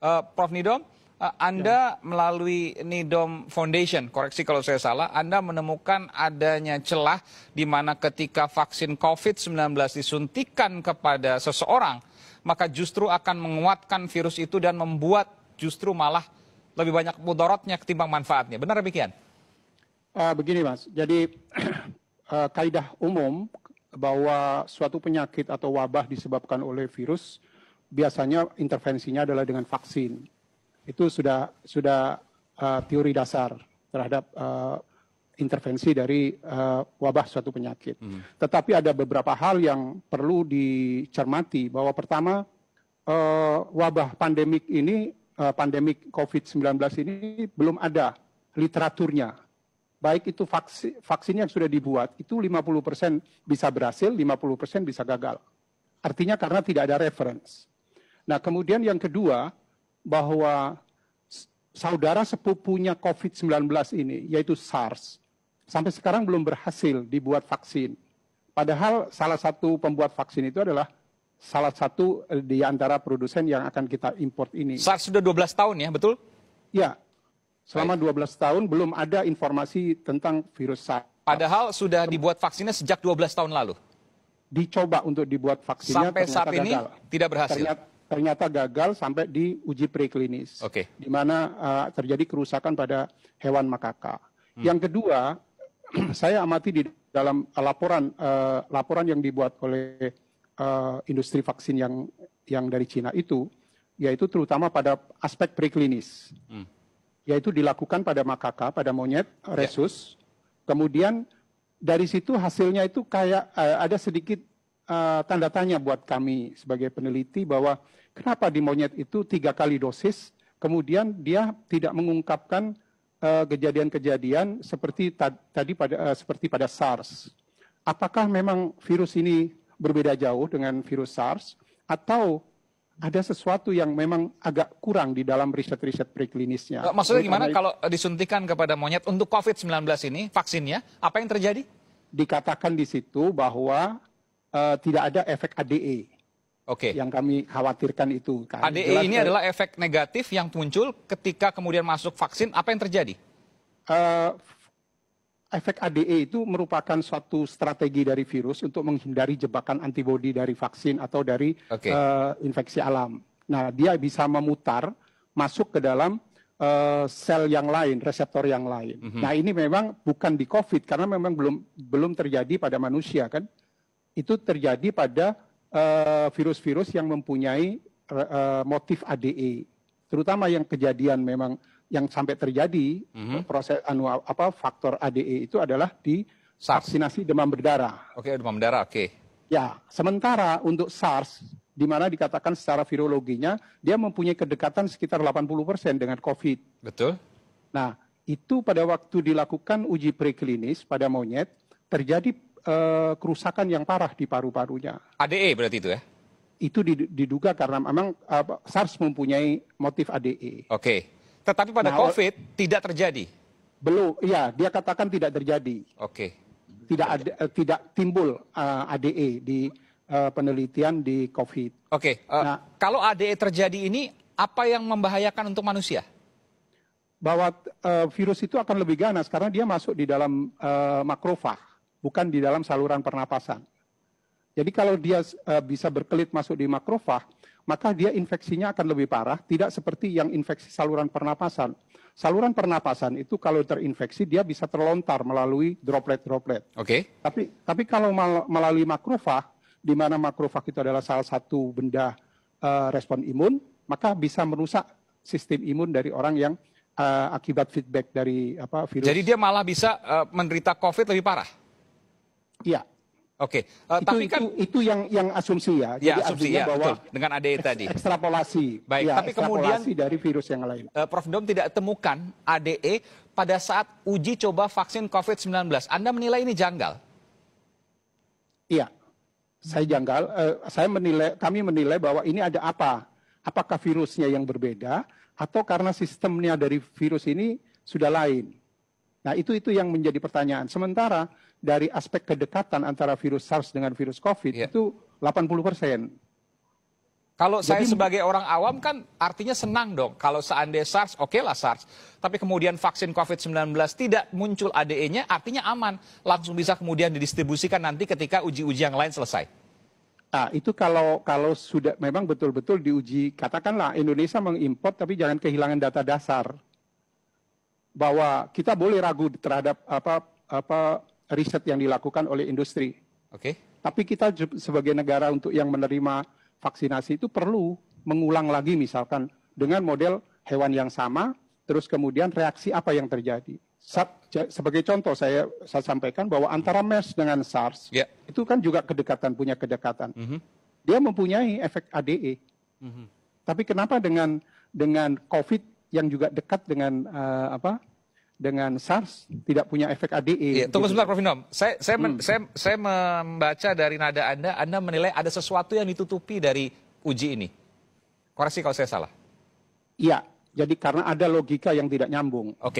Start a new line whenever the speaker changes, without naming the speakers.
uh, Prof Nidom, uh, Anda ya. melalui Nidom Foundation, koreksi kalau saya salah, Anda menemukan adanya celah di mana ketika vaksin COVID-19 disuntikan kepada seseorang, maka justru akan menguatkan virus itu dan membuat justru malah lebih banyak mudaratnya ketimbang manfaatnya. Benar demikian?
Uh, begini mas, jadi uh, kaidah umum bahwa suatu penyakit atau wabah disebabkan oleh virus biasanya intervensinya adalah dengan vaksin. Itu sudah sudah uh, teori dasar terhadap uh, intervensi dari uh, wabah suatu penyakit. Hmm. Tetapi ada beberapa hal yang perlu dicermati bahwa pertama uh, wabah pandemik ini uh, pandemik COVID-19 ini belum ada literaturnya. Baik itu vaksin, vaksin yang sudah dibuat itu 50% bisa berhasil, 50% bisa gagal. Artinya karena tidak ada reference. Nah, kemudian yang kedua bahwa saudara sepupunya COVID-19 ini yaitu SARS sampai sekarang belum berhasil dibuat vaksin. Padahal salah satu pembuat vaksin itu adalah salah satu eh, di antara produsen yang akan kita import ini. SARS sudah 12 tahun ya, betul? Ya, selama Baik. 12 tahun belum ada informasi tentang virus SARS.
Padahal sudah dibuat vaksinnya sejak 12 tahun
lalu? Dicoba untuk dibuat vaksinnya. Sampai saat gagal. ini tidak berhasil? Ternyata, ternyata gagal sampai di uji preklinis. Okay. Di mana uh, terjadi kerusakan pada hewan makaka. Hmm. Yang kedua, saya amati di dalam laporan uh, laporan yang dibuat oleh uh, industri vaksin yang yang dari Cina itu yaitu terutama pada aspek preklinis. Hmm. Yaitu dilakukan pada makaka, pada monyet ya. resus. Yeah. Kemudian dari situ hasilnya itu kayak uh, ada sedikit Eh, tanda tanya buat kami sebagai peneliti bahwa kenapa di monyet itu tiga kali dosis, kemudian dia tidak mengungkapkan eh, kejadian-kejadian uh, seperti ta tadi pada uh, seperti pada SARS. Apakah memang virus ini berbeda jauh dengan virus SARS atau ada sesuatu yang memang agak kurang di dalam riset-riset preklinisnya. Maksudnya gimana kalau
disuntikan kepada monyet untuk COVID-19 ini vaksinnya, apa yang terjadi? Dikatakan di situ bahwa
uh, tidak ada efek ADE. Oke. Okay. Yang kami khawatirkan itu. Kami ADE jelas, ini adalah
efek negatif yang muncul ketika kemudian masuk vaksin. Apa yang terjadi?
Uh, efek ADE itu merupakan suatu strategi dari virus untuk menghindari jebakan antibodi dari vaksin atau dari okay. uh, eh, infeksi alam. Nah, dia bisa memutar masuk ke dalam sel yang lain, reseptor yang lain. Mm -hmm. Nah, ini memang bukan di COVID karena memang belum belum terjadi pada manusia kan itu terjadi pada eh, virus-virus yang mempunyai eh, eh, motif ADE, terutama yang kejadian memang yang sampai terjadi mm-hmm. proses anu apa faktor ADE itu adalah di vaksinasi demam berdarah.
Oke, okay, demam berdarah, oke. Okay.
Ya, sementara untuk SARS di mana dikatakan secara virologinya dia mempunyai kedekatan sekitar 80% dengan COVID. Betul. Nah, itu pada waktu dilakukan uji preklinis pada monyet terjadi Eh, kerusakan yang parah di paru-parunya.
ADE berarti itu ya?
Itu diduga karena memang uh, SARS mempunyai motif ADE. Oke. Okay. Tetapi pada nah, COVID tidak terjadi. Belum, ya dia katakan tidak terjadi. Oke. Okay. Tidak uh, tidak timbul uh, ADE di uh, penelitian di COVID.
Oke. Okay. Uh, nah, kalau ADE terjadi ini apa yang membahayakan untuk manusia?
bahwa uh, virus itu akan lebih ganas karena dia masuk di dalam uh, makrofag bukan di dalam saluran pernapasan. Jadi kalau dia eh, bisa berkelit masuk di makrofag, maka dia infeksinya akan lebih parah, tidak seperti yang infeksi saluran pernapasan. Saluran pernapasan itu kalau terinfeksi dia bisa terlontar melalui droplet-droplet. Oke. Okay. Tapi tapi kalau melalui makrofag, di mana makrofag itu adalah salah satu benda uh, respon imun, maka bisa merusak sistem imun dari orang yang uh, akibat feedback dari apa virus. Jadi
dia malah bisa uh, menderita COVID lebih parah.
Iya. Oke, okay. uh, eh, tapi
kan itu, yang yang asumsi ya. ya asumsi ya, bahwa betul. dengan ADE tadi. Ekstrapolasi. Baik, ya, tapi kemudian dari virus yang lain. Uh, Prof Dom tidak temukan ADE pada saat uji coba vaksin COVID-19. Anda menilai ini janggal?
Iya. Saya janggal, uh, saya menilai kami menilai bahwa ini ada apa? Apakah virusnya yang berbeda atau karena sistemnya dari virus ini sudah lain? Nah, itu itu yang menjadi pertanyaan. Sementara dari aspek kedekatan antara virus SARS dengan virus COVID yeah. itu 80 persen.
Kalau Jadi, saya sebagai orang awam kan artinya senang dong. Kalau seandainya SARS, oke okay lah SARS. Tapi kemudian vaksin COVID-19 tidak muncul ADE-nya, artinya aman. Langsung bisa kemudian didistribusikan nanti ketika uji-uji yang lain selesai.
Nah itu kalau kalau sudah memang betul-betul diuji, katakanlah Indonesia mengimpor tapi jangan kehilangan data dasar bahwa kita boleh ragu terhadap apa apa riset yang dilakukan oleh industri. Oke. Okay. Tapi kita sebagai negara untuk yang menerima vaksinasi itu perlu mengulang lagi misalkan dengan model hewan yang sama, terus kemudian reaksi apa yang terjadi. sebagai contoh saya saya sampaikan bahwa antara MERS dengan SARS yeah. itu kan juga kedekatan punya kedekatan. Mm -hmm. Dia mempunyai efek ADE. Mm -hmm. Tapi kenapa dengan dengan COVID yang juga dekat dengan uh, apa dengan SARS tidak punya efek ADE. Ya, tunggu gitu. sebentar
Prof. Inom. Saya saya, hmm. saya saya membaca dari nada Anda, Anda menilai ada sesuatu yang ditutupi dari uji ini. Koreksi kalau saya salah.
Iya, jadi karena ada logika yang tidak nyambung. Oke. Okay.